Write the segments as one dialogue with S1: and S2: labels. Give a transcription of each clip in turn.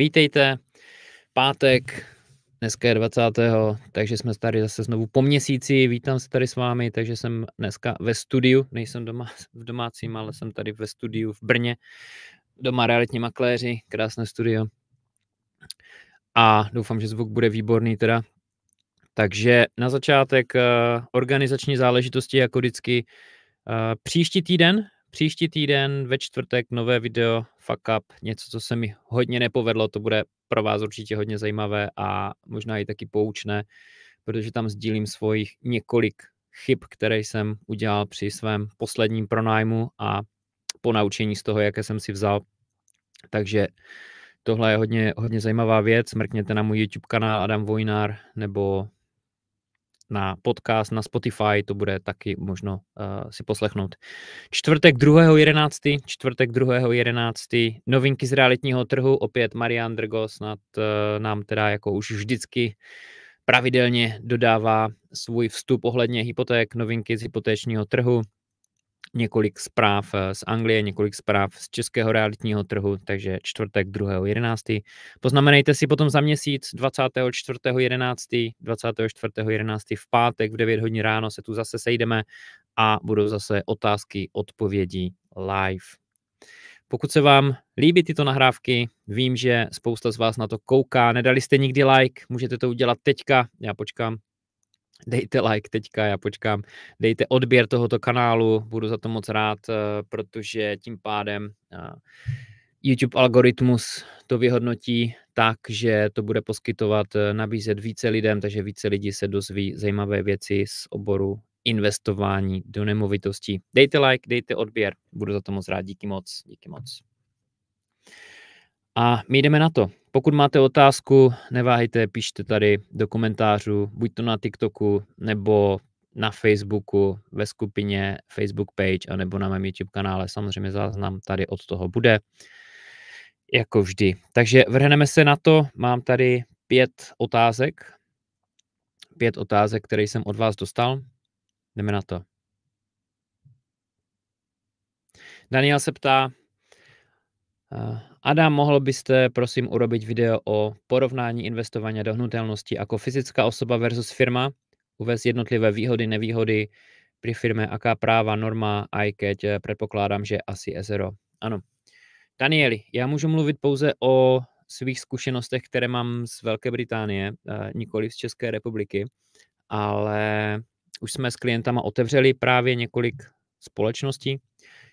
S1: Vítejte, pátek, dneska je 20. takže jsme tady zase znovu po měsíci, vítám se tady s vámi, takže jsem dneska ve studiu, nejsem doma v domácím, ale jsem tady ve studiu v Brně, doma realitní makléři, krásné studio a doufám, že zvuk bude výborný teda. Takže na začátek eh, organizační záležitosti jako vždycky eh, příští týden, příští týden ve čtvrtek nové video fuck up, něco, co se mi hodně nepovedlo, to bude pro vás určitě hodně zajímavé a možná i taky poučné, protože tam sdílím svojich několik chyb, které jsem udělal při svém posledním pronájmu a po naučení z toho, jaké jsem si vzal. Takže tohle je hodně, hodně zajímavá věc. Mrkněte na můj YouTube kanál Adam Vojnár nebo na podcast na Spotify, to bude taky možno uh, si poslechnout. Čtvrtek 2.11., čtvrtek 2.11., novinky z realitního trhu, opět Marian Drgo snad uh, nám teda jako už vždycky pravidelně dodává svůj vstup ohledně hypoték, novinky z hypotéčního trhu, několik zpráv eh, z Anglie, několik zpráv z českého realitního trhu, takže čtvrtek 2.11. Poznamenejte si potom za měsíc 24.11. 24.11. v pátek v 9 hodin ráno se tu zase sejdeme a budou zase otázky, odpovědi live. Pokud se vám líbí tyto nahrávky, vím, že spousta z vás na to kouká, nedali jste nikdy like, můžete to udělat teďka, já počkám, dejte like teďka, já počkám, dejte odběr tohoto kanálu, budu za to moc rád, eh, protože tím pádem eh, YouTube algoritmus to vyhodnotí tak, že to bude poskytovat, eh, nabízet více lidem, takže více lidí se dozví zajímavé věci z oboru investování do nemovitostí. Dejte like, dejte odběr, budu za to moc rád, díky moc, díky moc. A my jdeme na to. Pokud máte otázku, neváhejte, píšte tady do komentářů, buď to na TikToku, nebo na Facebooku, ve skupině Facebook page, anebo na mém YouTube kanále. Samozřejmě záznam tady od toho bude, jako vždy. Takže vrhneme se na to. Mám tady pět otázek. Pět otázek, které jsem od vás dostal. Jdeme na to. Daniel se ptá, eh, Adam, mohl byste prosím urobit video o porovnání investování do hnutelnosti jako fyzická osoba versus firma? Uvést jednotlivé výhody, nevýhody pri firme, aká práva, norma, i keď eh, předpokládám, že asi SRO. Ano. Danieli, já můžu mluvit pouze o svých zkušenostech, které mám z Velké Británie, eh, nikoli z České republiky, ale už jsme s klientama otevřeli právě několik společností.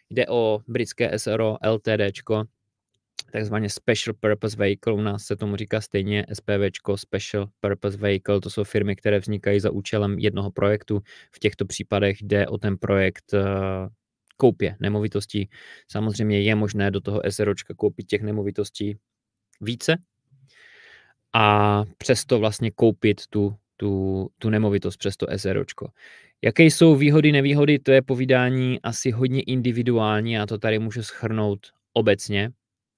S1: Jde o britské SRO LTDčko, takzvaně Special Purpose Vehicle, u nás se tomu říká stejně SPVčko, Special Purpose Vehicle, to jsou firmy, které vznikají za účelem jednoho projektu. V těchto případech jde o ten projekt eh, koupě nemovitostí. Samozřejmě je možné do toho SROčka koupit těch nemovitostí více a přesto vlastně koupit tu, tu, tu nemovitost přes to SROčko. Jaké jsou výhody, nevýhody, to je povídání asi hodně individuální, já to tady můžu schrnout obecně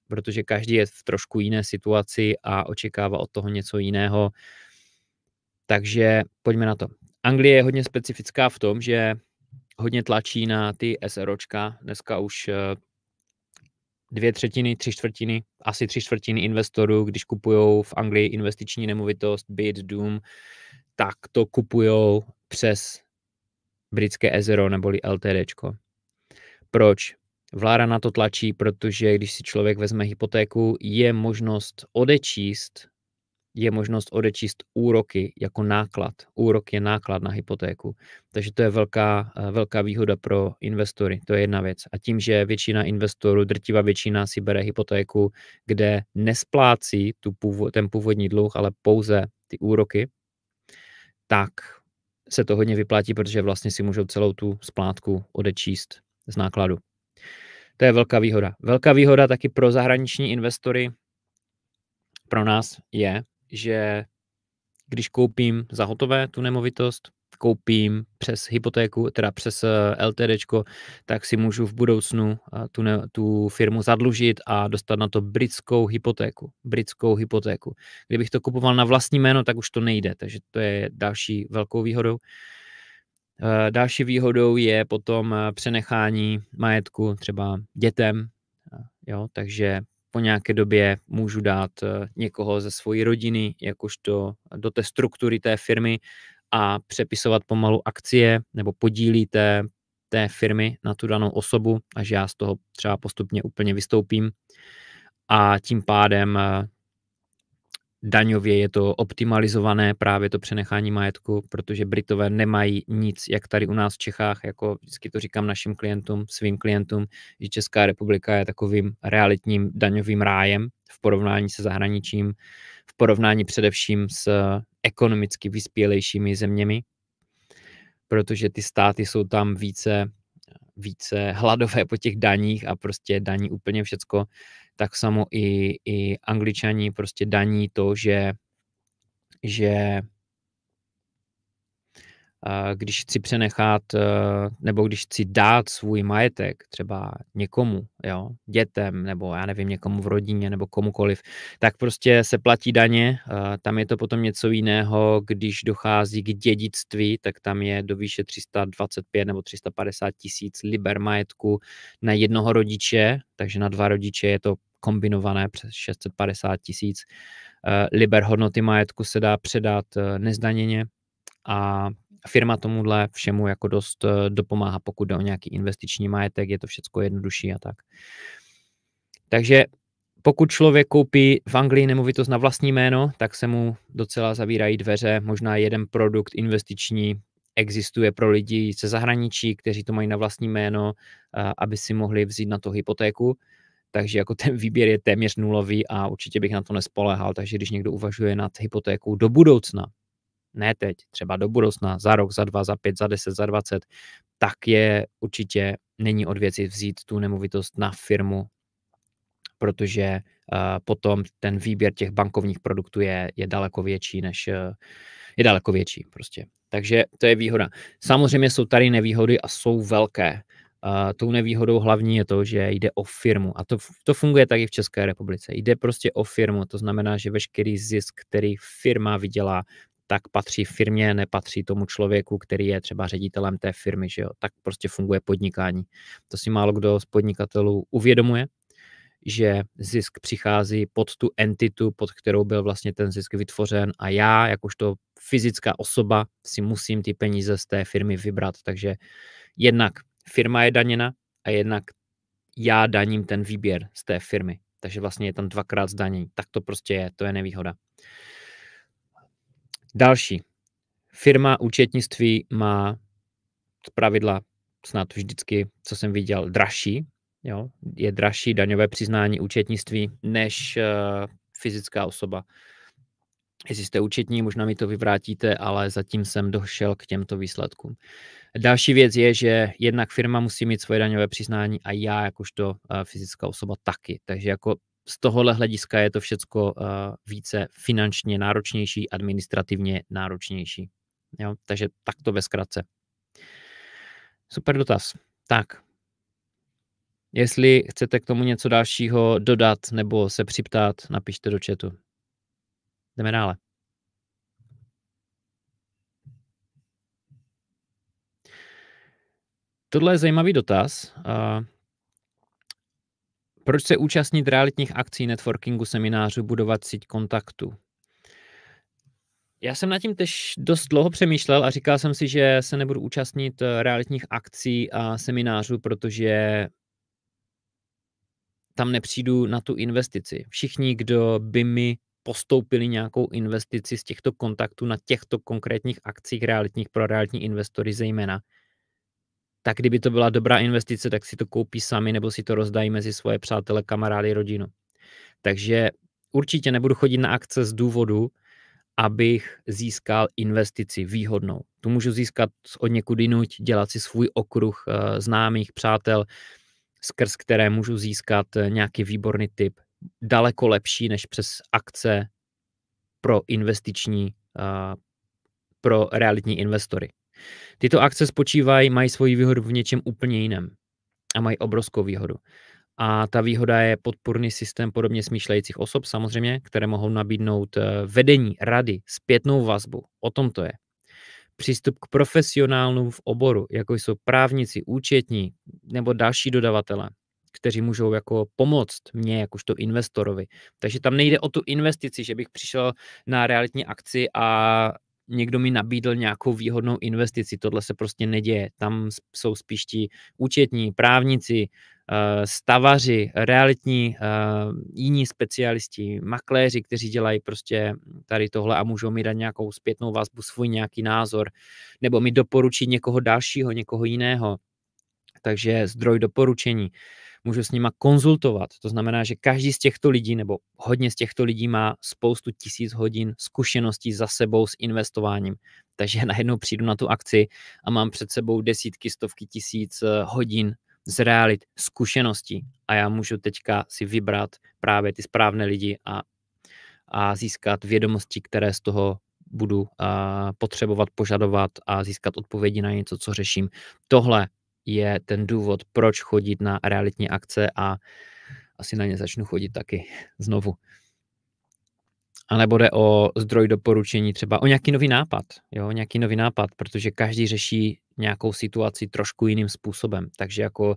S1: protože každý je v trošku jiné situaci a očekává od toho něco jiného. Takže pojďme na to. Anglie je hodně specifická v tom, že hodně tlačí na ty SROčka. Dneska už eh, dvě třetiny, tři čtvrtiny, asi tři čtvrtiny investorů, když kupují v Anglii investiční nemovitost, byt, dům, tak to kupují přes britské SRO neboli LTDčko. Proč? Vláda na to tlačí, protože když si člověk vezme hypotéku, je možnost odečíst je možnost odečíst úroky jako náklad. Úrok je náklad na hypotéku. Takže to je velká, eh, velká výhoda pro investory. To je jedna věc. A tím, že většina investorů, drtivá většina si bere hypotéku, kde nesplácí tu původ, ten původní dluh, ale pouze ty úroky, tak se to hodně vyplatí, protože vlastně si můžou celou tu splátku odečíst z nákladu. To je velká výhoda. Velká výhoda taky pro zahraniční investory, pro nás je, že když koupím za hotové tu nemovitost, koupím přes hypotéku, teda přes eh, LTD, tak si můžu v budoucnu eh, tu, ne, tu firmu zadlužit a dostat na to britskou hypotéku. Britskou hypotéku. Kdybych to kupoval na vlastní jméno, tak už to nejde, takže to je další velkou výhodou. Eh, další výhodou je potom eh, přenechání majetku třeba dětem, eh, jo, takže po nějaké době můžu dát někoho ze své rodiny, jakožto do té struktury té firmy a přepisovat pomalu akcie nebo podílí té, té firmy na tu danou osobu, až já z toho třeba postupně úplně vystoupím a tím pádem Daňově je to optimalizované právě to přenechání majetku, protože Britové nemají nic, jak tady u nás v Čechách, jako vždycky to říkám našim klientům, svým klientům, že Česká republika je takovým realitním daňovým rájem v porovnání se zahraničím, v porovnání především s ekonomicky vyspělejšími zeměmi, protože ty státy jsou tam více více hladové po těch daních a prostě daní úplně všecko tak samo i, i angličani prostě daní to, že, že když chci přenechat, eh, nebo když chci dát svůj majetek třeba někomu, jo, dětem, nebo já nevím, někomu v rodině, nebo komukoliv, tak prostě se platí daně, tam je to potom něco jiného, když dochází k dědictví, tak tam je do výše 325 nebo 350 tisíc liber majetku na jednoho rodiče, takže na dva rodiče je to kombinované přes 650 tisíc. Eh, liber hodnoty majetku se dá předat eh, nezdaněně a firma tomuhle všemu jako dost eh, dopomáhá, pokud jde o nějaký investiční majetek, je to všechno jednodušší a tak. Takže pokud člověk koupí v Anglii nemovitost na vlastní jméno, tak se mu docela zavírají dveře. Možná jeden produkt investiční existuje pro lidi ze zahraničí, kteří to mají na vlastní jméno, eh, aby si mohli vzít na to hypotéku. Takže jako ten výběr je téměř nulový a určitě bych na to nespolehal. Takže když někdo uvažuje nad hypotékou do budoucna, ne teď, třeba do budoucna, za rok, za dva, za pět, za deset, za dvacet, tak je určitě není od věci vzít tu nemovitost na firmu, protože uh, potom ten výběr těch bankovních produktů je, je daleko větší než uh, je daleko větší prostě. Takže to je výhoda. Samozřejmě jsou tady nevýhody a jsou velké. Uh, tou nevýhodou hlavní je to, že jde o firmu. A to, to funguje taky v České republice. Jde prostě o firmu, to znamená, že veškerý zisk, který firma vydělá, tak patří firmě, nepatří tomu člověku, který je třeba ředitelem té firmy, že jo? tak prostě funguje podnikání. To si málo kdo z podnikatelů uvědomuje, že zisk přichází pod tu entitu, pod kterou byl vlastně ten zisk vytvořen a já, jakožto fyzická osoba, si musím ty peníze z té firmy vybrat. Takže jednak firma je daněna a jednak já daním ten výběr z té firmy. Takže vlastně je tam dvakrát zdanění. Tak to prostě je, to je nevýhoda. Další. Firma účetnictví má pravidla snad vždycky, co jsem viděl, dražší. Jo? Je dražší daňové přiznání účetnictví než uh, fyzická osoba. Jestli jste účetní, možná mi to vyvrátíte, ale zatím jsem došel k těmto výsledkům. Další věc je, že jednak firma musí mít svoje daňové přiznání a já jakožto eh, fyzická osoba taky. Takže jako z tohohle hlediska je to všecko eh, více finančně náročnější, administrativně náročnější. Jo? Takže tak to ve zkratce. Super dotaz. Tak, jestli chcete k tomu něco dalšího dodat nebo se připtat, napište do chatu. Jdeme dále. Tohle je zajímavý dotaz. Eh, proč se účastnit realitních akcí, networkingu, seminářů, budovat síť kontaktu? Já jsem nad tím tež dost dlouho přemýšlel a říkal jsem si, že se nebudu účastnit eh, realitních akcí a seminářů, protože tam nepřijdu na tu investici. Všichni, kdo by mi postoupili nějakou investici z těchto kontaktů na těchto konkrétních akcích realitních pro realitní investory zejména, tak kdyby to byla dobrá investice, tak si to koupí sami nebo si to rozdají mezi svoje přátele, kamarády, rodinu. Takže určitě nebudu chodit na akce z důvodu, abych získal investici výhodnou. Tu můžu získat od někud jinuť, dělat si svůj okruh eh, známých, přátel, skrz které můžu získat eh, nějaký výborný tip. Daleko lepší než přes akce pro investiční, eh, pro realitní investory. Tyto akce spočívají, mají svoji výhodu v něčem úplně jiném a mají obrovskou výhodu. A ta výhoda je podporný systém podobně smýšlejících osob, samozřejmě, které mohou nabídnout eh, vedení, rady, zpětnou vazbu. O tom to je. Přístup k profesionálům v oboru, jako jsou právníci, účetní nebo další dodavatele, kteří můžou jako pomoct mě, jakožto investorovi. Takže tam nejde o tu investici, že bych přišel na realitní akci a někdo mi nabídl nějakou výhodnou investici. Tohle se prostě neděje. Tam jsou spíš ti účetní, právníci, eh, stavaři, realitní, eh, jiní specialisti, makléři, kteří dělají prostě tady tohle a můžou mi dát nějakou zpětnou vazbu, svůj nějaký názor, nebo mi doporučit někoho dalšího, někoho jiného. Takže zdroj doporučení. Uh, můžu s nima konzultovat. To znamená, že každý z těchto lidí nebo hodně z těchto lidí má spoustu tisíc hodin zkušeností za sebou s investováním. Takže najednou přijdu na tu akci a mám před sebou desítky, stovky tisíc eh, hodin z realit, zkušeností a já můžu teďka si vybrat právě ty správné lidi a, a získat vědomosti, které z toho budu eh, potřebovat, požadovat a získat odpovědi na něco, co řeším. Tohle je ten důvod, proč chodit na realitní akce a asi na ně začnu chodit taky znovu. A nebo jde o zdroj doporučení, třeba o nějaký nový nápad, jo, nějaký nový nápad, protože každý řeší nějakou situaci trošku jiným způsobem, takže jako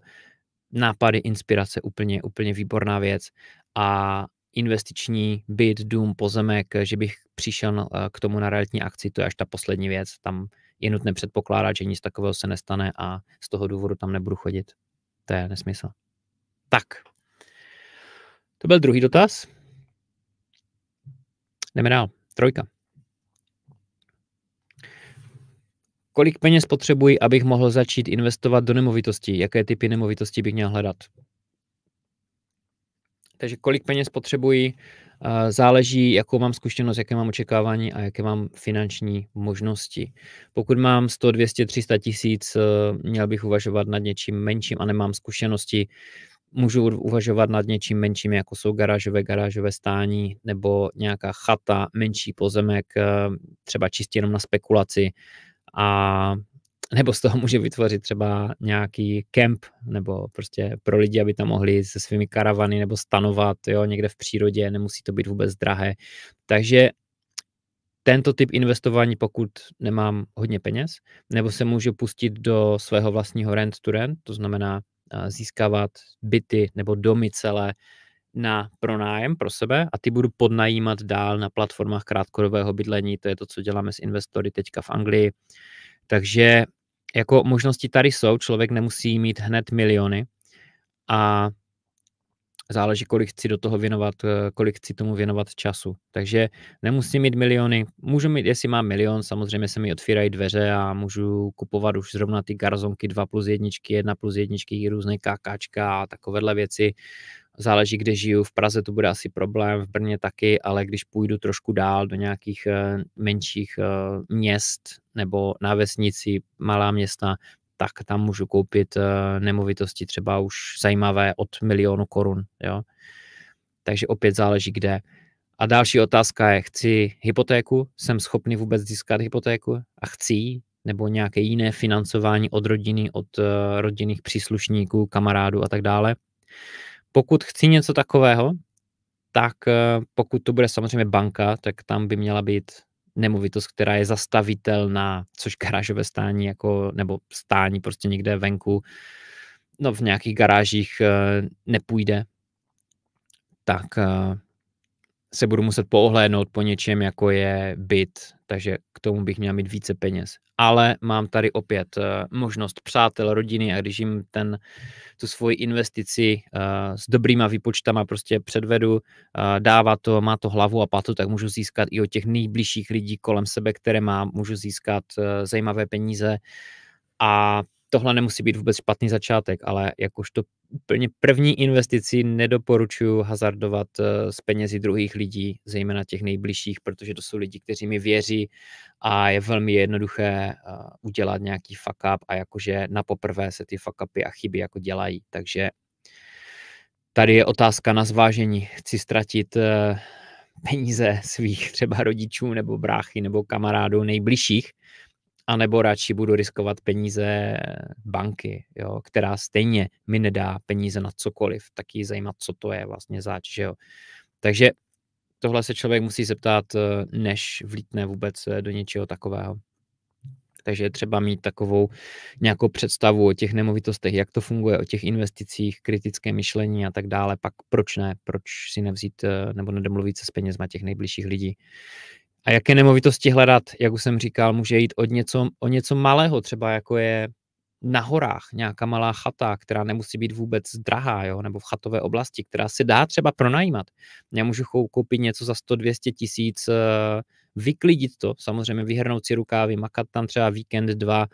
S1: nápady, inspirace, úplně, úplně výborná věc a investiční byt, dům, pozemek, že bych přišel eh, k tomu na realitní akci, to je až ta poslední věc, tam je nutné předpokládat, že nic takového se nestane a z toho důvodu tam nebudu chodit. To je nesmysl. Tak. To byl druhý dotaz. Jdeme dál. Trojka. Kolik peněz potřebuji, abych mohl začít investovat do nemovitostí? Jaké typy nemovitostí bych měl hledat? Takže kolik peněz potřebuji, Záleží, jakou mám zkušenost, jaké mám očekávání a jaké mám finanční možnosti. Pokud mám 100, 200, 300 tisíc, eh, měl bych uvažovat nad něčím menším a nemám zkušenosti, můžu uvažovat nad něčím menším, jako jsou garážové, garážové stání nebo nějaká chata, menší pozemek, eh, třeba čistě jenom na spekulaci a nebo z toho může vytvořit třeba nějaký kemp, nebo prostě pro lidi, aby tam mohli se svými karavany nebo stanovat jo, někde v přírodě, nemusí to být vůbec drahé. Takže tento typ investování, pokud nemám hodně peněz, nebo se můžu pustit do svého vlastního rent to rent, to znamená získávat byty nebo domy celé na pronájem pro sebe a ty budu podnajímat dál na platformách krátkodobého bydlení, to je to, co děláme s investory teďka v Anglii. Takže jako možnosti tady jsou, člověk nemusí mít hned miliony a záleží, kolik chci do toho věnovat, eh, kolik chci tomu věnovat času. Takže nemusím mít miliony, můžu mít, jestli mám milion, samozřejmě se mi otvírají dveře a můžu kupovat už zrovna ty garzonky 2 plus jedničky, 1 plus jedničky, různé kákáčka a takovéhle věci. Záleží, kde žiju, v Praze to bude asi problém, v Brně taky, ale když půjdu trošku dál do nějakých eh, menších eh, měst nebo na vesnici, malá města, tak tam můžu koupit eh, nemovitosti třeba už zajímavé od milionu korun. Jo? Takže opět záleží, kde. A další otázka je, chci hypotéku? Jsem schopný vůbec získat hypotéku? A chci ji? Nebo nějaké jiné financování od rodiny, od rodinných příslušníků, kamarádů a tak dále? pokud chci něco takového, tak eh, pokud to bude samozřejmě banka, tak tam by měla být nemovitost, která je zastavitelná, což garážové stání jako, nebo stání prostě někde venku, no v nějakých garážích eh, nepůjde, tak eh, se budu muset poohlédnout po něčem, jako je byt takže k tomu bych měl mít více peněz. Ale mám tady opět eh, možnost přátel, rodiny a když jim ten, tu svoji investici eh, s dobrýma výpočtama prostě předvedu, eh, dává to, má to hlavu a patu, tak můžu získat i od těch nejbližších lidí kolem sebe, které mám, můžu získat zajímavé peníze a tohle nemusí být vůbec špatný začátek, ale jakožto úplně první investici nedoporučuji hazardovat s eh, penězi druhých lidí, zejména těch nejbližších, protože to jsou lidi, kteří mi věří a je velmi jednoduché eh, udělat nějaký fuck up a jakože na poprvé se ty fuck upy a chyby jako dělají, takže tady je otázka na zvážení. Chci ztratit eh, peníze svých třeba rodičů nebo bráchy nebo kamarádů nejbližších, a nebo radši budu riskovat peníze banky, jo, která stejně mi nedá peníze na cokoliv, tak ji zajímat, co to je vlastně zač, že jo. Takže tohle se člověk musí zeptat, eh, než vlítne vůbec eh, do něčeho takového. Takže je třeba mít takovou nějakou představu o těch nemovitostech, jak to funguje, o těch investicích, kritické myšlení a tak dále. Pak proč ne, proč si nevzít eh, nebo nedomluvit se s penězma těch nejbližších lidí. A jaké nemovitosti hledat, jak už jsem říkal, může jít od něco, o něco malého, třeba jako je na horách nějaká malá chata, která nemusí být vůbec drahá, jo, nebo v chatové oblasti, která se dá třeba pronajímat. Já můžu koupit něco za 100-200 tisíc, eh, vyklidit to, samozřejmě vyhrnout si rukávy, makat tam třeba víkend, dva,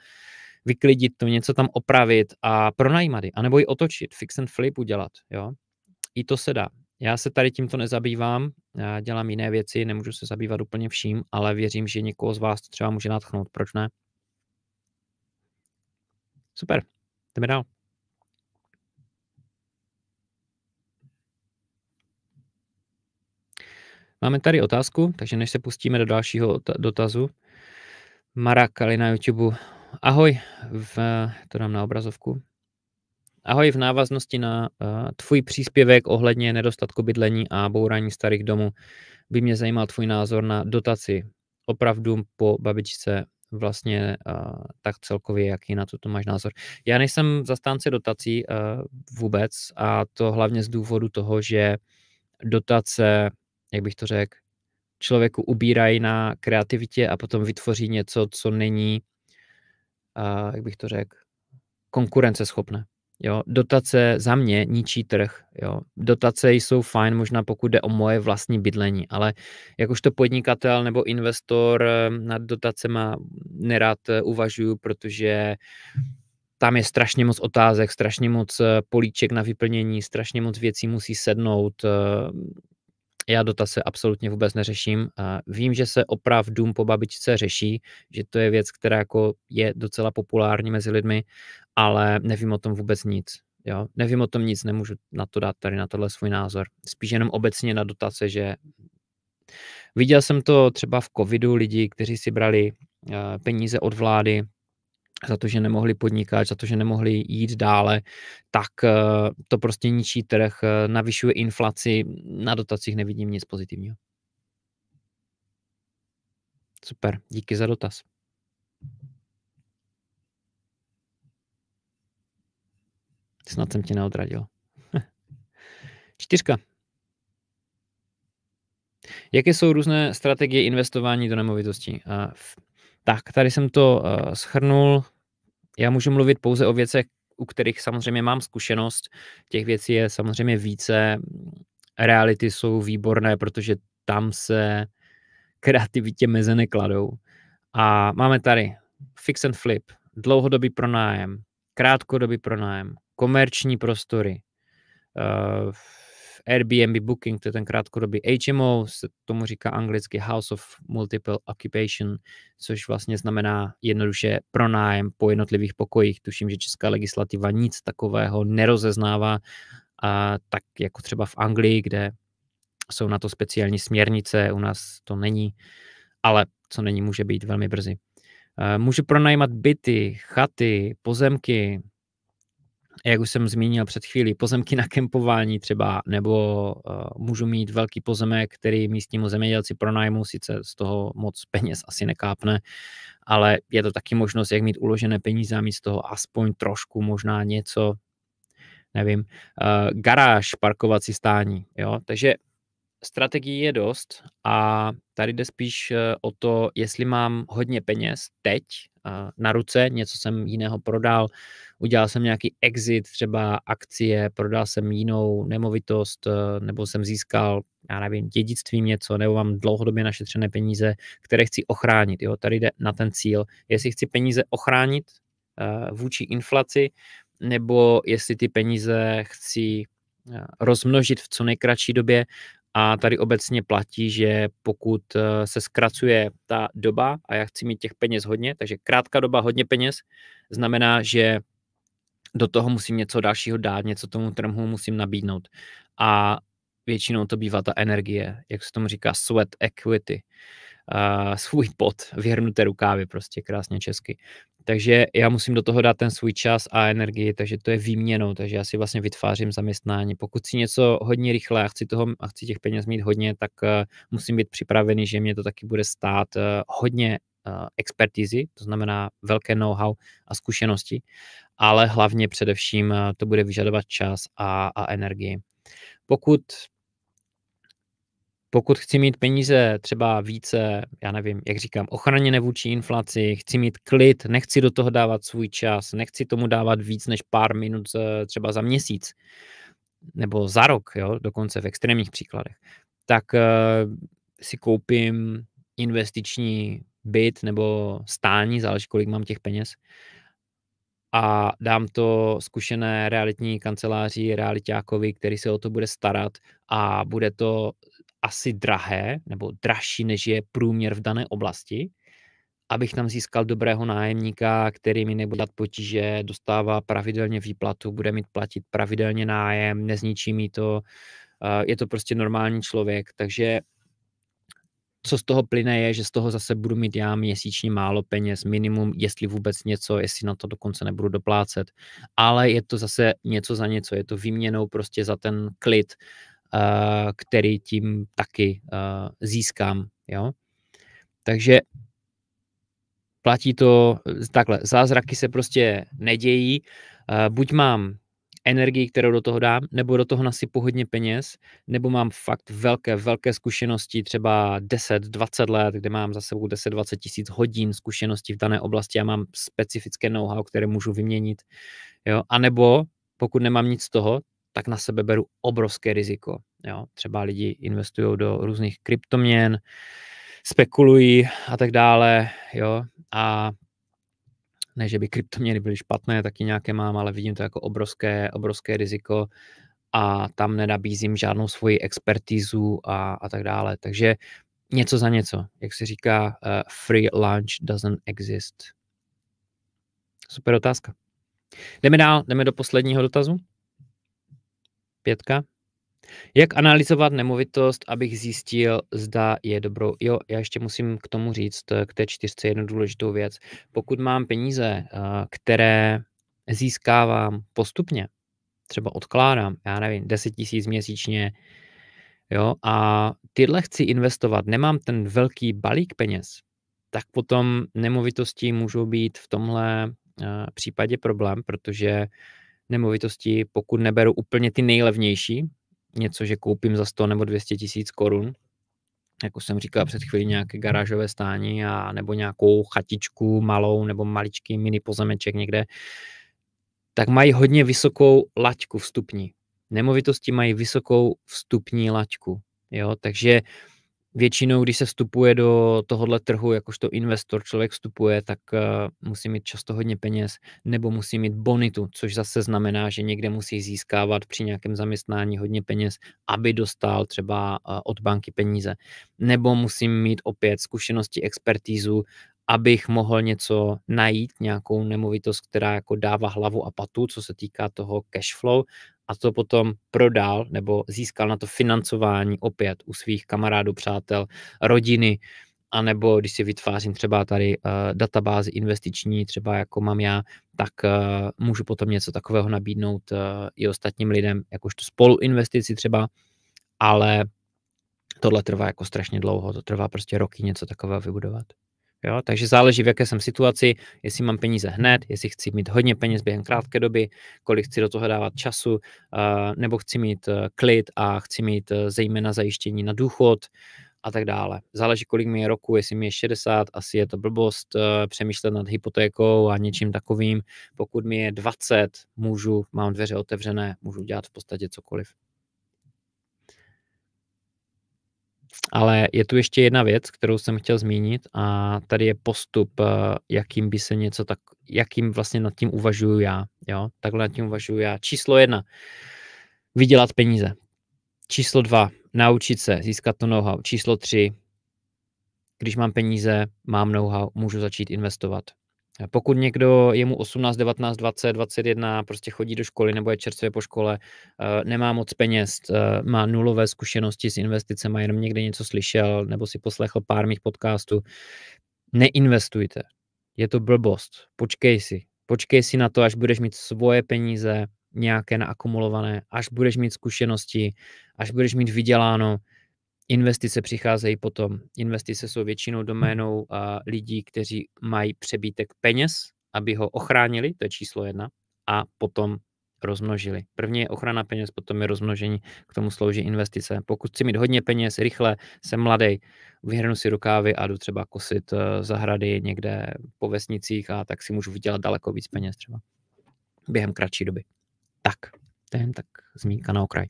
S1: vyklidit to, něco tam opravit a pronajímat ji, anebo ji otočit, fix and flip udělat, jo. I to se dá. Já se tady tímto nezabývám, já dělám jiné věci, nemůžu se zabývat úplně vším, ale věřím, že někoho z vás to třeba může natchnout, proč ne? Super, jdeme dál. Máme tady otázku, takže než se pustíme do dalšího dotazu. Mara Kali na YouTube. Ahoj, v, to dám na obrazovku. Ahoj, v návaznosti na uh, tvůj příspěvek ohledně nedostatku bydlení a bourání starých domů by mě zajímal tvůj názor na dotaci. Opravdu po babičce vlastně uh, tak celkově, jaký na to, to máš názor. Já nejsem zastánce dotací uh, vůbec a to hlavně z důvodu toho, že dotace, jak bych to řekl, člověku ubírají na kreativitě a potom vytvoří něco, co není, uh, jak bych to řekl, konkurenceschopné. Jo, dotace za mě ničí trh. Jo. Dotace jsou fajn možná pokud jde o moje vlastní bydlení, ale jakožto podnikatel nebo investor ehm, nad dotacema nerad eh, uvažuju, protože tam je strašně moc otázek, strašně moc eh, políček na vyplnění, strašně moc věcí musí sednout. Ehm, já dotace absolutně vůbec neřeším. Vím, že se oprav dům po babičce řeší, že to je věc, která jako je docela populární mezi lidmi, ale nevím o tom vůbec nic. Jo? Nevím o tom nic, nemůžu na to dát tady na tohle svůj názor. Spíš jenom obecně na dotace, že viděl jsem to třeba v covidu lidi, kteří si brali eh, peníze od vlády za to, že nemohli podnikat, za to, že nemohli jít dále, tak eh, to prostě ničí trh, eh, navyšuje inflaci, na dotacích nevidím nic pozitivního. Super, díky za dotaz. Snad jsem tě neodradil. Čtyřka. Jaké jsou různé strategie investování do nemovitostí? Tak, tady jsem to eh, schrnul. Já můžu mluvit pouze o věcech, u kterých samozřejmě mám zkušenost. Těch věcí je samozřejmě více. Reality jsou výborné, protože tam se kreativitě meze nekladou. A máme tady fix and flip, dlouhodobý pronájem, krátkodobý pronájem, komerční prostory. Eh, Airbnb Booking, to je ten krátkodobý HMO, se tomu říká anglicky House of Multiple Occupation, což vlastně znamená jednoduše pronájem po jednotlivých pokojích. Tuším, že česká legislativa nic takového nerozeznává, a tak jako třeba v Anglii, kde jsou na to speciální směrnice, u nás to není, ale co není, může být velmi brzy. Eh, můžu pronajímat byty, chaty, pozemky, jak už jsem zmínil před chvílí, pozemky na kempování třeba, nebo uh, můžu mít velký pozemek, který místnímu zemědělci pronajmu, sice z toho moc peněz asi nekápne, ale je to taky možnost, jak mít uložené peníze a mít z toho aspoň trošku možná něco, nevím, uh, garáž, parkovací stání, jo, takže strategií je dost a tady jde spíš eh, o to, jestli mám hodně peněz teď na ruce, něco jsem jiného prodal, udělal jsem nějaký exit, třeba akcie, prodal jsem jinou nemovitost, e, nebo jsem získal, já nevím, dědictvím něco, nebo mám dlouhodobě našetřené peníze, které chci ochránit. Jo? Tady jde na ten cíl. Jestli chci peníze ochránit e, vůči inflaci, nebo jestli ty peníze chci e, rozmnožit v co nejkratší době, a tady obecně platí, že pokud eh, se zkracuje ta doba a já chci mít těch peněz hodně, takže krátká doba, hodně peněz, znamená, že do toho musím něco dalšího dát, něco tomu trhu musím nabídnout. A většinou to bývá ta energie, jak se tomu říká, sweat equity. Uh, uh, svůj pot, vyhrnuté rukávy prostě krásně česky. Takže já musím do toho dát ten svůj čas a energii, takže to je výměnou, takže já si vlastně vytvářím zaměstnání. Pokud si něco hodně rychle a chci, toho, a chci těch peněz mít hodně, tak uh, musím být připravený, že mě to taky bude stát uh, hodně uh, eh, expertízy, to znamená velké know-how a zkušenosti, ale hlavně především uh, to bude vyžadovat čas a, a energii. Pokud pokud chci mít peníze třeba více, já nevím, jak říkám, ochraněné vůči inflaci, chci mít klid, nechci do toho dávat svůj čas, nechci tomu dávat víc než pár minut eh, třeba za měsíc nebo za rok, jo, dokonce v extrémních příkladech, tak eh, si koupím investiční byt nebo stání, záleží, kolik mám těch peněz, a dám to zkušené realitní kanceláři, realitákovi, který se o to bude starat a bude to asi drahé nebo dražší, než je průměr v dané oblasti, abych tam získal dobrého nájemníka, který mi nebude dělat potíže, dostává pravidelně výplatu, bude mít platit pravidelně nájem, nezničí mi to, je to prostě normální člověk, takže co z toho plyne je, že z toho zase budu mít já měsíčně málo peněz, minimum, jestli vůbec něco, jestli na to dokonce nebudu doplácet. Ale je to zase něco za něco, je to výměnou prostě za ten klid, Eh, který tím taky eh, získám. Jo? Takže platí to eh, takhle. Zázraky se prostě nedějí. Buď mám energii, kterou do toho dám, nebo do toho nasypu hodně peněz, nebo mám fakt velké, velké zkušenosti, třeba 10, 20 let, kde mám za sebou 10, 20 tisíc hodin zkušeností v dané oblasti a mám specifické know-how, které můžu vyměnit. Jo? A nebo pokud nemám nic z toho, tak na sebe beru obrovské riziko. Jo? Třeba lidi investují do různých kryptoměn, spekulují a tak dále. Jo? A ne, že by kryptoměny byly špatné, taky nějaké mám, ale vidím to jako obrovské, obrovské riziko a tam nenabízím žádnou svoji expertízu a, a tak dále. Takže něco za něco. Jak se říká, uh, free lunch doesn't exist. Super otázka. Jdeme dál, jdeme do posledního dotazu pětka. Jak analyzovat nemovitost, abych zjistil, zda je dobrou? Jo, já ještě musím k tomu říct, eh, k té čtyřce jednu důležitou věc. Pokud mám peníze, eh, které získávám postupně, třeba odkládám, já nevím, 10 tisíc měsíčně, jo, a tyhle chci investovat, nemám ten velký balík peněz, tak potom nemovitosti můžou být v tomhle eh, případě problém, protože nemovitosti, pokud neberu úplně ty nejlevnější, něco, že koupím za 100 nebo 200 tisíc korun, jako jsem říkal před chvílí, nějaké garážové stání a nebo nějakou chatičku malou nebo maličký mini pozemeček někde, tak mají hodně vysokou laťku vstupní. Nemovitosti mají vysokou vstupní laťku. Jo? Takže uh, většinou, když se vstupuje do tohohle trhu, jakožto investor, člověk vstupuje, tak eh, musí mít často hodně peněz nebo musí mít bonitu, což zase znamená, že někde musí získávat při nějakém zaměstnání hodně peněz, aby dostal třeba eh, od banky peníze. Nebo musím mít opět zkušenosti, expertízu, abych mohl něco najít, nějakou nemovitost, která jako dává hlavu a patu, co se týká toho cash flow a to potom prodal nebo získal na to financování opět u svých kamarádů, přátel, rodiny, a nebo, když si vytvářím třeba tady uh, databázi investiční, třeba jako mám já, tak uh, můžu potom něco takového nabídnout uh, i ostatním lidem, jakožto spoluinvestici třeba, ale tohle trvá jako strašně dlouho, to trvá prostě roky něco takového vybudovat. Jo? Takže záleží, v jaké jsem situaci, jestli mám peníze hned, jestli chci mít hodně peněz během krátké doby, kolik chci do toho dávat času, eh, nebo chci mít eh, klid a chci mít eh, zejména zajištění na důchod a tak dále. Záleží, kolik mi je roku, jestli mi je 60, asi je to blbost přemýšlet nad hypotékou a něčím takovým. Pokud mi je 20, můžu, mám dveře otevřené, můžu dělat v podstatě cokoliv. Ale je tu ještě jedna věc, kterou jsem chtěl zmínit a tady je postup, eh, jakým by se něco tak, jakým vlastně nad tím uvažuju já. Jo? Takhle nad tím uvažuju já. Číslo jedna, vydělat peníze. Číslo dva, naučit se, získat to know-how. Číslo tři, když mám peníze, mám know-how, můžu začít investovat. Pokud někdo je mu 18, 19, 20, 21, prostě chodí do školy nebo je čerstvě po škole, eh, nemá moc peněz, eh, má nulové zkušenosti s investicemi, jenom někde něco slyšel nebo si poslechl pár mých podcastů, neinvestujte. Je to blbost. Počkej si. Počkej si na to, až budeš mít svoje peníze nějaké naakumulované, až budeš mít zkušenosti, až budeš mít vyděláno Investice přicházejí potom. Investice jsou většinou hmm. doménou a, lidí, kteří mají přebítek peněz, aby ho ochránili, to je číslo jedna, a potom rozmnožili. První je ochrana peněz, potom je rozmnožení, k tomu slouží investice. Pokud chci mít hodně peněz, rychle, jsem mladý, vyhrnu si rukávy a jdu třeba kosit eh, zahrady někde po vesnicích a tak si můžu vydělat daleko víc peněz třeba během kratší doby. Tak, ten tak zmínka na okraj.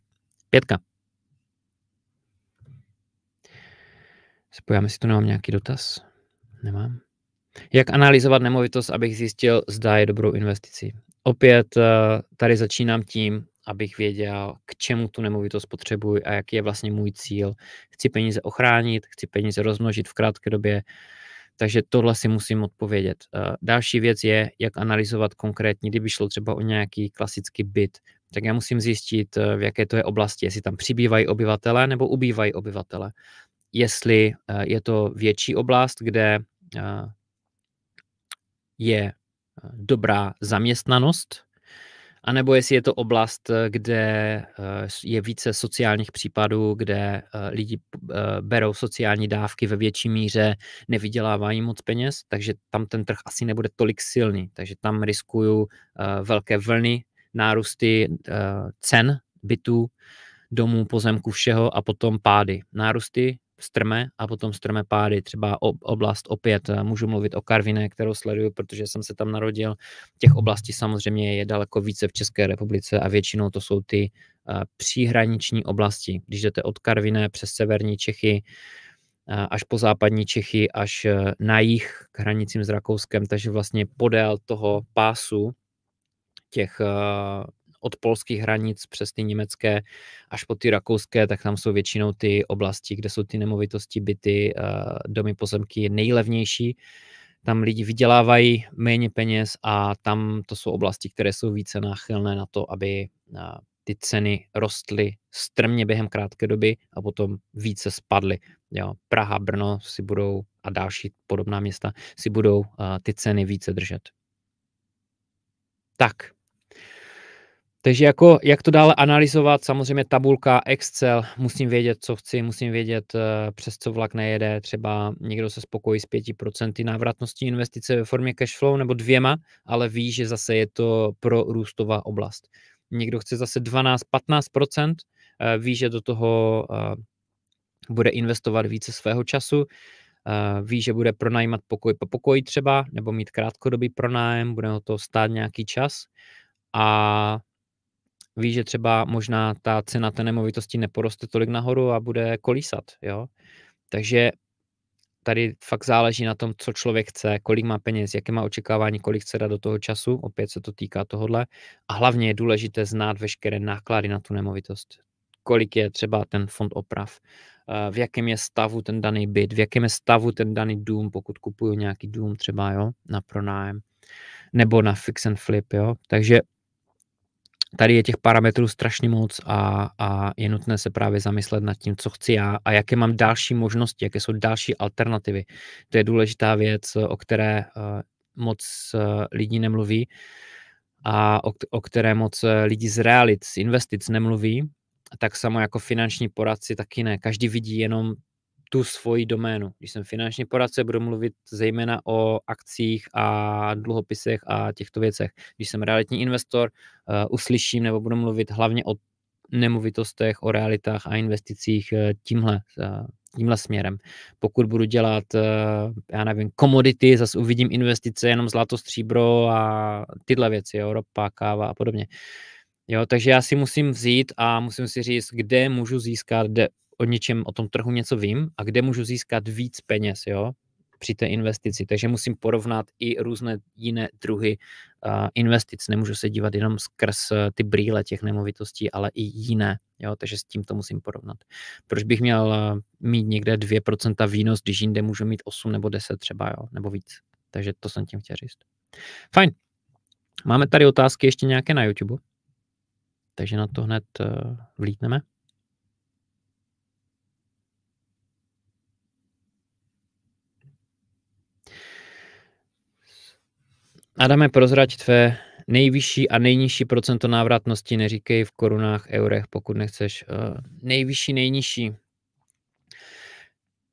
S1: Pětka. Se pojďme, jestli tu nemám nějaký dotaz. Nemám. Jak analyzovat nemovitost, abych zjistil, zda je dobrou investicí? Opět eh, tady začínám tím, abych věděl, k čemu tu nemovitost potřebuji a jaký je vlastně můj cíl. Chci peníze ochránit, chci peníze rozmnožit v krátké době, takže tohle si musím odpovědět. Eh, další věc je, jak analyzovat konkrétně, kdyby šlo třeba o nějaký klasický byt, tak já musím zjistit, eh, v jaké to je oblasti, jestli tam přibývají obyvatele nebo ubývají obyvatele jestli eh, je to větší oblast, kde eh, je eh, dobrá zaměstnanost, anebo jestli je to oblast, kde je více sociálních případů, kde lidi berou sociální dávky ve větší míře, nevydělávají moc peněz, takže tam ten trh asi nebude tolik silný. Takže tam riskuju velké vlny, nárůsty cen bytů, domů, pozemku, všeho a potom pády. Nárůsty strmé a potom strmé pády, třeba oblast opět, eh, můžu mluvit o Karviné, kterou sleduju, protože jsem se tam narodil. Těch oblastí samozřejmě je daleko více v České republice a většinou to jsou ty eh, příhraniční oblasti. Když jdete od Karviné přes severní Čechy, eh, až po západní Čechy, až na jich k hranicím s Rakouskem, takže vlastně podél toho pásu těch od polských hranic přes ty německé až po ty rakouské, tak tam jsou většinou ty oblasti, kde jsou ty nemovitosti, byty, eh, domy, pozemky nejlevnější. Tam lidi vydělávají méně peněz a tam to jsou oblasti, které jsou více náchylné na to, aby eh, ty ceny rostly strmě během krátké doby a potom více spadly. Jo, Praha, Brno si budou a další podobná města si budou eh, ty ceny více držet. Tak, takže jako, jak to dále analyzovat, samozřejmě tabulka, Excel, musím vědět, co chci, musím vědět, eh, přes co vlak nejede, třeba někdo se spokojí s 5% návratností investice ve formě cashflow nebo dvěma, ale ví, že zase je to pro růstová oblast. Někdo chce zase 12-15%, eh, ví, že do toho eh, bude investovat více svého času, ví, že bude pronajímat pokoj po pokoji třeba, nebo mít krátkodobý pronájem, bude ho to stát nějaký čas a ví, že třeba možná ta cena té nemovitosti neporoste tolik nahoru a bude kolísat. Jo? Takže tady fakt záleží na tom, co člověk chce, kolik má peněz, jaké má očekávání, kolik chce dát do toho času, opět se to týká tohohle. A hlavně je důležité znát veškeré náklady na tu nemovitost. Kolik je třeba ten fond oprav, eh, v jakém je stavu ten daný byt, v jakém je stavu ten daný dům, pokud kupuju nějaký dům třeba jo, na pronájem nebo na fix and flip. Jo. Takže tady je těch parametrů strašně moc a, a je nutné se právě zamyslet nad tím, co chci já a jaké mám další možnosti, jaké jsou další alternativy. To je důležitá věc, o které eh, moc eh, lidí nemluví a o, o které moc eh, lidí z realit, z investic nemluví, tak samo jako finanční poradci taky ne. Každý vidí jenom tu svoji doménu. Když jsem finanční poradce, budu mluvit zejména o akcích a dluhopisech a těchto věcech. Když jsem realitní investor, eh, uslyším nebo budu mluvit hlavně o nemovitostech, o realitách a investicích eh, tímhle, eh, tímhle směrem. Pokud budu dělat, já nevím, komodity, zase uvidím investice, jenom zlato, stříbro a tyhle věci, jo, ropa, káva a podobně. Jo, takže já si musím vzít a musím si říct, kde můžu získat, kde o něčem, o tom trhu něco vím a kde můžu získat víc peněz, jo, při té investici. Takže musím porovnat i různé jiné druhy investic. Nemůžu se dívat jenom skrz e, ty brýle těch nemovitostí, ale i jiné. Jo, takže s tím to musím porovnat. Proč bych měl e, mít někde 2% výnos, když jinde můžu mít 8 nebo 10 třeba, jo, nebo víc. Takže to jsem tím chtěl říct. Fajn. Máme tady otázky ještě nějaké na YouTube, takže na to hned e, vlítneme. Adame, prozrať tvé nejvyšší a nejnižší procento návratnosti, neříkej v korunách, eurech, pokud nechceš. Eh, nejvyšší, nejnižší.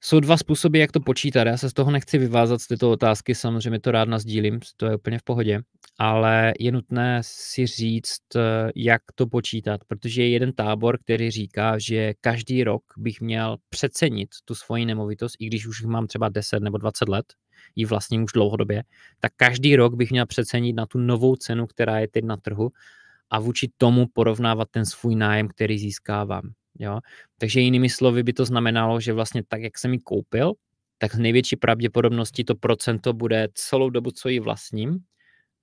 S1: Jsou dva způsoby, jak to počítat. Já se z toho nechci vyvázat z této otázky, samozřejmě to rád nazdílím, to je úplně v pohodě, ale je nutné si říct, eh, jak to počítat, protože je jeden tábor, který říká, že každý rok bych měl přecenit tu svoji nemovitost, i když už jich mám třeba 10 nebo 20 let, ji vlastním už dlouhodobě, tak každý rok bych měl přecenit na tu novou cenu, která je teď na trhu a vůči tomu porovnávat ten svůj nájem, který získávám. Jo? Takže jinými slovy by to znamenalo, že vlastně tak, jak jsem ji koupil, tak z největší pravděpodobností to procento bude celou dobu, co ji vlastním,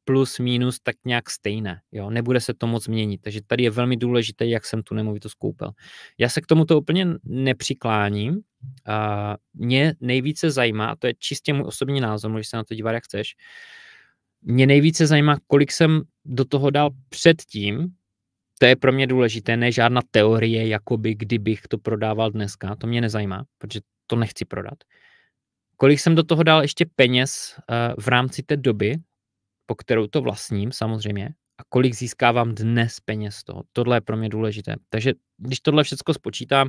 S1: plus minus tak nějak stejné. Jo? Nebude se to moc změnit, Takže tady je velmi důležité, jak jsem tu nemovitost koupil. Já se k tomuto úplně nepřikláním. A mě nejvíce zajímá, to je čistě můj osobní názor, můžeš se na to dívat, jak chceš, mě nejvíce zajímá, kolik jsem do toho dal předtím, to je pro mě důležité, ne žádná teorie, jakoby kdybych to prodával dneska, to mě nezajímá, protože to nechci prodat. Kolik jsem do toho dal ještě peněz eh, v rámci té doby, po kterou to vlastním samozřejmě, a kolik získávám dnes peněz z toho. Tohle je pro mě důležité. Takže když tohle všechno spočítám,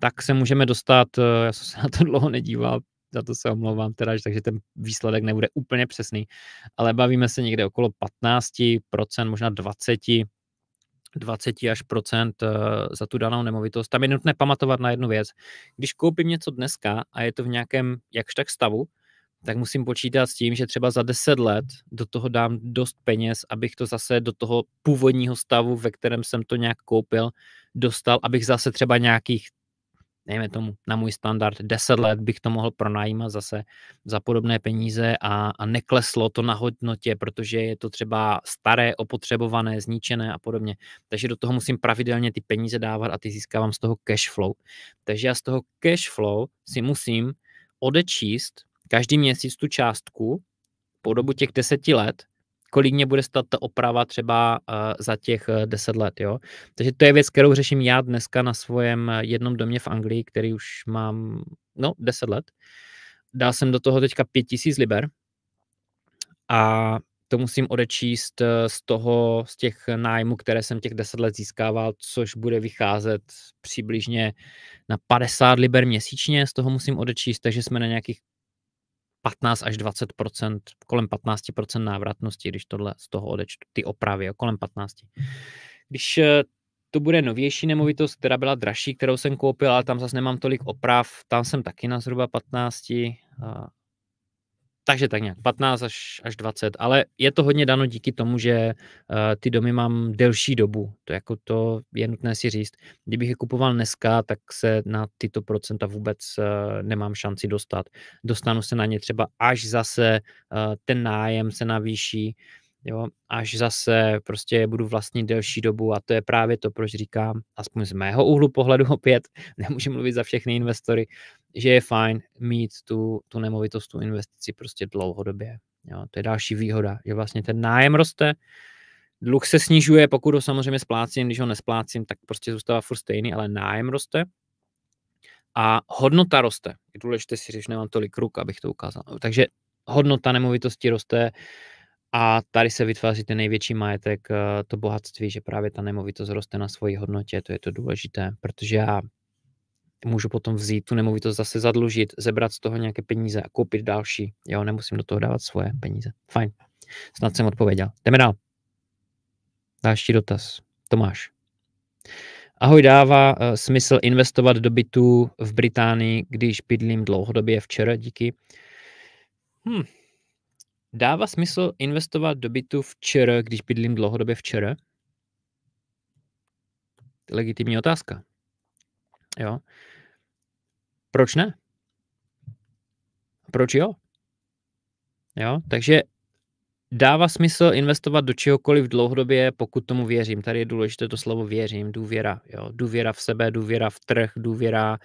S1: tak se můžeme dostat, eh, já jsem se na to dlouho nedíval, za to se omlouvám teda, takže ten výsledek nebude úplně přesný, ale bavíme se někde okolo 15%, možná 20%, 20 až procent eh, za tu danou nemovitost. Tam je nutné pamatovat na jednu věc. Když koupím něco dneska a je to v nějakém jakž tak stavu, tak musím počítat s tím, že třeba za 10 let do toho dám dost peněz, abych to zase do toho původního stavu, ve kterém jsem to nějak koupil, dostal, abych zase třeba nějakých, nejme tomu, na můj standard 10 let bych to mohl pronajímat zase za podobné peníze a, a nekleslo to na hodnotě, protože je to třeba staré, opotřebované, zničené a podobně. Takže do toho musím pravidelně ty peníze dávat a ty získávám z toho cash flow. Takže já z toho cash flow si musím odečíst každý měsíc tu částku po dobu těch deseti let, kolik mě bude stát ta oprava třeba eh, za těch eh, deset let. Jo? Takže to je věc, kterou řeším já dneska na svém eh, jednom domě v Anglii, který už mám no, deset let. Dal jsem do toho teďka pět tisíc liber a to musím odečíst z toho, z těch nájmů, které jsem těch deset let získával, což bude vycházet přibližně na 50 liber měsíčně, z toho musím odečíst, takže jsme na nějakých 15 až 20 kolem 15 návratnosti, když tohle z toho odečtu, ty opravy, jo, kolem 15. Když eh, to bude novější nemovitost, která byla dražší, kterou jsem koupil, ale tam zase nemám tolik oprav, tam jsem taky na zhruba 15 takže tak nějak 15 až, až 20, ale je to hodně dano díky tomu, že uh, ty domy mám delší dobu, to jako to je nutné si říct. Kdybych je kupoval dneska, tak se na tyto procenta vůbec uh, nemám šanci dostat. Dostanu se na ně třeba až zase uh, ten nájem se navýší, jo, až zase prostě budu vlastnit delší dobu a to je právě to, proč říkám, aspoň z mého úhlu pohledu opět, nemůžu mluvit za všechny investory, že je fajn mít tu, tu nemovitost, tu investici prostě dlouhodobě. Jo, to je další výhoda, že vlastně ten nájem roste, dluh se snižuje, pokud ho samozřejmě splácím, když ho nesplácím, tak prostě zůstává furt stejný, ale nájem roste a hodnota roste. Je důležité si říct, nemám tolik ruk, abych to ukázal. Takže hodnota nemovitosti roste, a tady se vytváří ten největší majetek, eh, to bohatství, že právě ta nemovitost roste na svoji hodnotě, to je to důležité, protože já můžu potom vzít tu nemovitost, zase zadlužit, zebrat z toho nějaké peníze a koupit další. Jo, nemusím do toho dávat svoje peníze. Fajn, snad jsem odpověděl. Jdeme dál. Další dotaz. Tomáš. Ahoj, dává eh, smysl investovat do bytů v Británii, když bydlím dlouhodobě včera, díky. Hmm, Dává smysl investovat do bytu v ČR, když bydlím dlouhodobě v ČR? Legitimní otázka. Jo. Proč ne? Proč jo? Jo, takže Dává smysl investovat do čehokoliv dlouhodobě, pokud tomu věřím. Tady je důležité to slovo věřím, důvěra. Jo? Důvěra v sebe, důvěra v trh, důvěra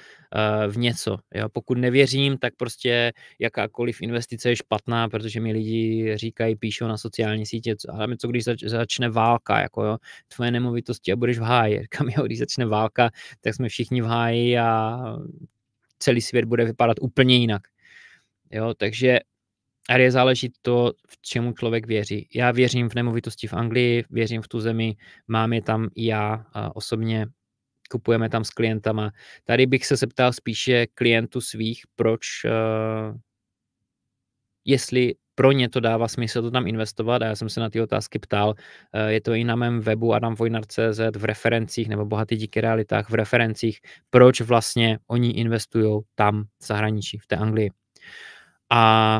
S1: uh, v něco. Jo? Pokud nevěřím, tak prostě jakákoliv investice je špatná, protože mi lidi říkají, píšou na sociální sítě, ale co když zač- začne válka, jako jo, tvoje nemovitosti a budeš v háji. Říkám, jo, když začne válka, tak jsme všichni v háji a celý svět bude vypadat úplně jinak. Jo, takže a je záleží to, v čemu člověk věří. Já věřím v nemovitosti v Anglii, věřím v tu zemi, mám je tam i já osobně, kupujeme tam s klientama. Tady bych se zeptal spíše klientů svých, proč, eh, jestli pro ně to dává smysl to tam investovat a já jsem se na ty otázky ptal. Eh, je to i na mém webu adamvojnar.cz v referencích nebo bohatý díky realitách v referencích, proč vlastně oni investují tam v zahraničí, v té Anglii. A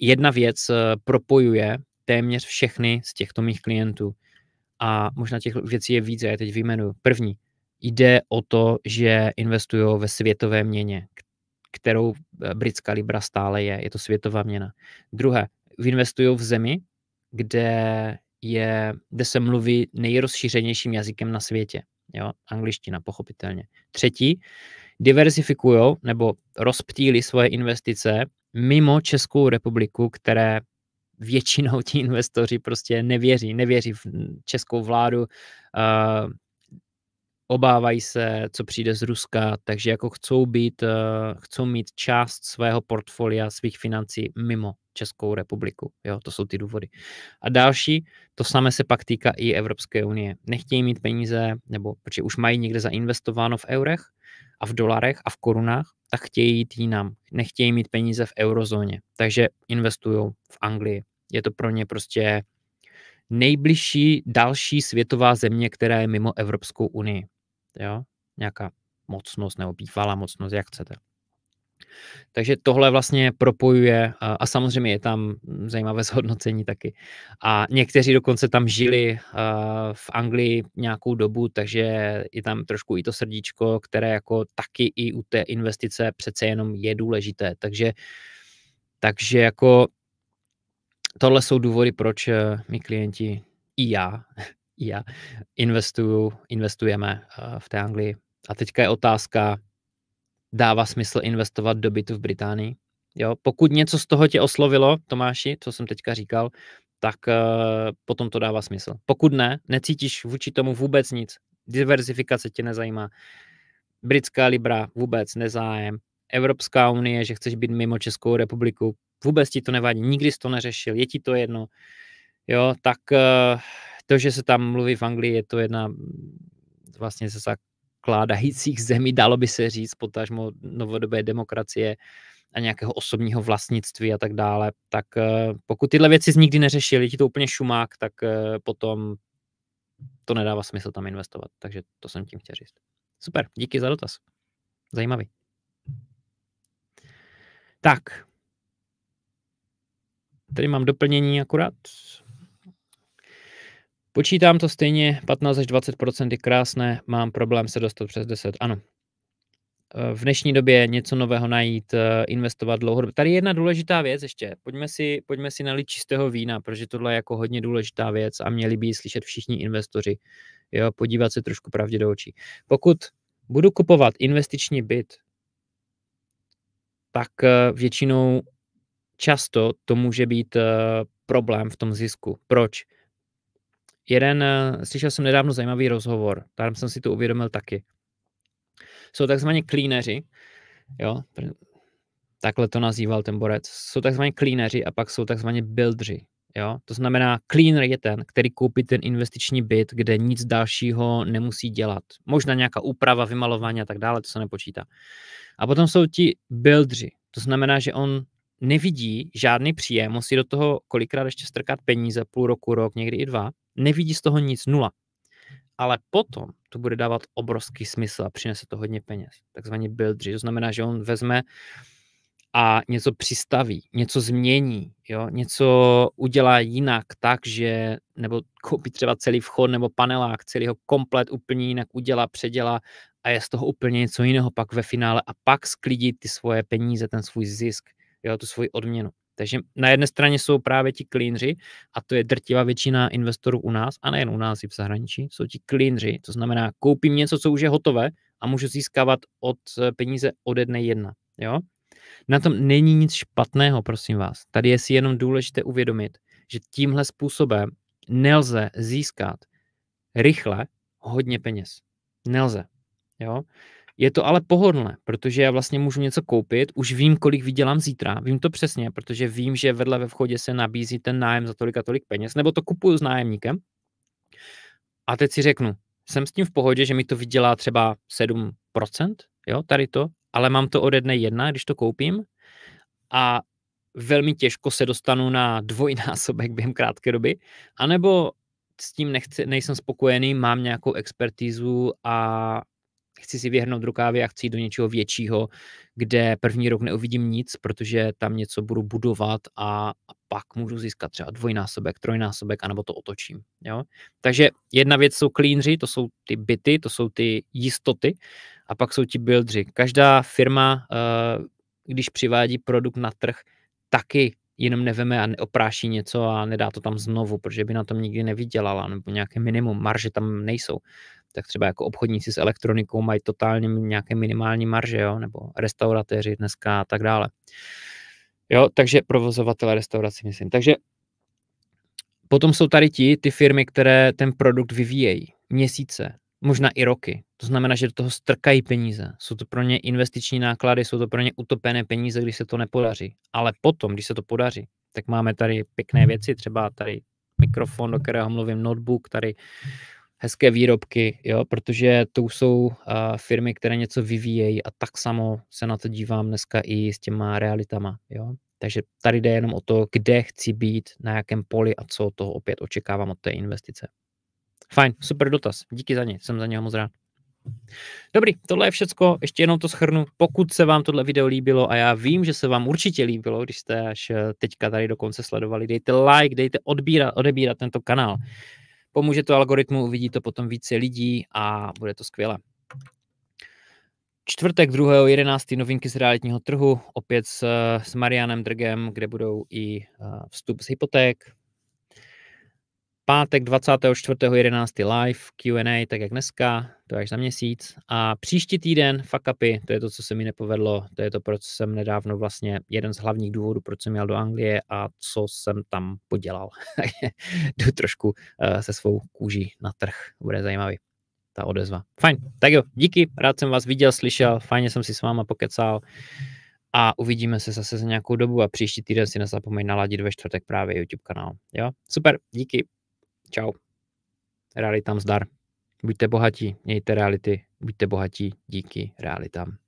S1: jedna věc eh, propojuje téměř všechny z těchto mých klientů a možná těch věcí je víc, já teď vyjmenuju. První, jde o to, že investují ve světové měně, kterou eh, britská libra stále je, je to světová měna. Druhé, investují v zemi, kde, je, kde se mluví nejrozšířenějším jazykem na světě. Jo? Angličtina, pochopitelně. Třetí, diversifikují nebo rozptýlí svoje investice mimo Českou republiku, které většinou ti investoři prostě nevěří, nevěří v českou vládu, eh, obávají se, co přijde z Ruska, takže jako chcou být, eh, chcou mít část svého portfolia, svých financí mimo Českou republiku. Jo, to jsou ty důvody. A další, to samé se pak týká i Evropské unie. Nechtějí mít peníze, nebo protože už mají někde zainvestováno v eurech a v dolarech a v korunách, tak chtějí jít jinam. Nechtějí mít peníze v eurozóně, takže investují v Anglii. Je to pro ně prostě nejbližší další světová země, která je mimo Evropskou unii. Jo? Nějaká mocnost nebo bývalá mocnost, jak chcete. Takže tohle vlastně propojuje a samozřejmě je tam zajímavé zhodnocení taky. A někteří dokonce tam žili v Anglii nějakou dobu, takže je tam trošku i to srdíčko, které jako taky i u té investice přece jenom je důležité. Takže, takže jako tohle jsou důvody, proč e, my klienti i já, i já investuju, investujeme e, v té Anglii. A teďka je otázka, dává smysl investovat do bytu v Británii. Jo, pokud něco z toho tě oslovilo, Tomáši, co jsem teďka říkal, tak uh, potom to dává smysl. Pokud ne, necítíš vůči tomu vůbec nic, diverzifikace tě nezajímá, britská libra vůbec nezájem, Evropská unie, že chceš být mimo Českou republiku, vůbec ti to nevadí, nikdy jsi to neřešil, je ti to jedno, jo, tak uh, to, že se tam mluví v Anglii, je to jedna mm, vlastně ze zakládajících zemí, dalo by se říct, potažmo novodobé demokracie a nějakého osobního vlastnictví a tak dále, tak eh, pokud tyhle věci nikdy neřešili, ti to úplně šumák, tak eh, potom to nedává smysl tam investovat. Takže to jsem tím chtěl říct. Super, díky za dotaz. Zajímavý. Tak. Tady mám doplnění akurát. Počítám to stejně, 15 až 20 je krásné, mám problém se dostat přes 10, ano. Eh, v dnešní době něco nového najít, eh, investovat dlouhodobě. Tady je jedna důležitá věc ještě. Pojďme si, pojďme si nalít čistého vína, protože tohle je jako hodně důležitá věc a měli by ji slyšet všichni investoři. Jo, podívat se trošku pravdě do očí. Pokud budu kupovat investiční byt, tak eh, většinou často to může být problém v tom zisku. Proč? jeden, eh, slyšel jsem nedávno zajímavý rozhovor, tam jsem si to uvědomil taky. Jsou takzvaní klíneři, jo, takhle to nazýval ten borec, jsou takzvaní klíneři a pak jsou takzvaní buildři, jo. To znamená, cleaner je ten, který koupí ten investiční byt, kde nic dalšího nemusí dělat. Možná nějaká úprava, vymalování a tak dále, to se nepočítá. A potom jsou ti buildři, to znamená, že on nevidí žádný příjem, musí do toho kolikrát ještě strkat peníze, půl roku, rok, někdy i dva, nevidí z toho nic, nula. Ale potom to bude dávat obrovský smysl a přinese to hodně peněz. Takzvaný buildři, to znamená, že on vezme a něco přistaví, něco změní, jo? něco udělá jinak tak, že nebo koupí třeba celý vchod nebo panelák, celý ho komplet úplně jinak udělá, předělá a je z toho úplně něco jiného pak ve finále a pak sklidí ty svoje peníze, ten svůj zisk, jo? tu svoji odměnu. Takže na jedné straně jsou právě ti klínři, a to je drtivá většina investorů u nás, a nejen u nás, i v zahraničí, jsou ti klínři, to znamená, koupím něco, co už je hotové a můžu získávat od eh, peníze ode dne jedna. Jo? Na tom není nic špatného, prosím vás. Tady je si jenom důležité uvědomit, že tímhle způsobem nelze získat rychle hodně peněz. Nelze. Jo? Je to ale pohodlné, protože já vlastně můžu něco koupit, už vím, kolik vydělám zítra, vím to přesně, protože vím, že vedle ve vchodě se nabízí ten nájem za tolik a tolik peněz, nebo to kupuju s nájemníkem. A teď si řeknu, jsem s tím v pohodě, že mi to vydělá třeba 7%, jo, tady to, ale mám to ode dne jedna, když to koupím a velmi těžko se dostanu na dvojnásobek během krátké doby, anebo s tím nechci, nejsem spokojený, mám nějakou expertízu a chci si vyhrnout rukávy a chci jít do něčeho většího, kde první rok neuvidím nic, protože tam něco budu budovat a, a pak můžu získat třeba dvojnásobek, trojnásobek, anebo to otočím. Jo? Takže jedna věc jsou klínři, to jsou ty byty, to jsou ty jistoty a pak jsou ti buildři. Každá firma, eh, když přivádí produkt na trh, taky jenom neveme a neopráší něco a nedá to tam znovu, protože by na tom nikdy nevydělala, nebo nějaké minimum, marže tam nejsou tak třeba jako obchodníci s elektronikou mají totálně nějaké minimální marže, jo, nebo restauratéři dneska a tak dále. Jo, takže provozovatele restaurací, myslím. Takže potom jsou tady ti, ty firmy, které ten produkt vyvíjejí měsíce, možná i roky. To znamená, že do toho strkají peníze. Jsou to pro ně investiční náklady, jsou to pro ně utopené peníze, když se to nepodaří. Ale potom, když se to podaří, tak máme tady pěkné věci, třeba tady mikrofon, do kterého mluvím, notebook, tady hezké výrobky, jo, protože to jsou uh, firmy, které něco vyvíjejí a tak samo se na to dívám dneska i s těma realitama, jo. Takže tady jde jenom o to, kde chci být, na jakém poli a co toho opět očekávám od té investice. Fajn, super dotaz. Díky za ně, jsem za něho moc rád. Dobrý, tohle je všecko, ještě jenom to schrnu. Pokud se vám tohle video líbilo a já vím, že se vám určitě líbilo, když jste až eh, teďka tady dokonce sledovali, dejte like, dejte odbírat, odebírat tento kanál. Pomůže to algoritmu, uvidí to potom více lidí a bude to skvělé. Čtvrtek 2.11. novinky z realitního trhu, opět s, s Marianem Drgem, kde budou i eh, vstup z hypoték, pátek 24.11. live Q&A, tak jak dneska, to až za měsíc. A příští týden fuck upy, to je to, co se mi nepovedlo, to je to, proč jsem nedávno vlastně jeden z hlavních důvodů, proč jsem jel do Anglie a co jsem tam podělal. Jdu trošku uh, se svou kůží na trh, bude zajímavý ta odezva. Fajn, tak jo, díky, rád jsem vás viděl, slyšel, fajně jsem si s váma pokecal a uvidíme se zase za nějakou dobu a příští týden si nezapomeň naladit ve čtvrtek právě YouTube kanál. Jo, super, díky. Čau. Realitám zdar. Buďte bohatí, mějte reality, buďte bohatí díky realitám.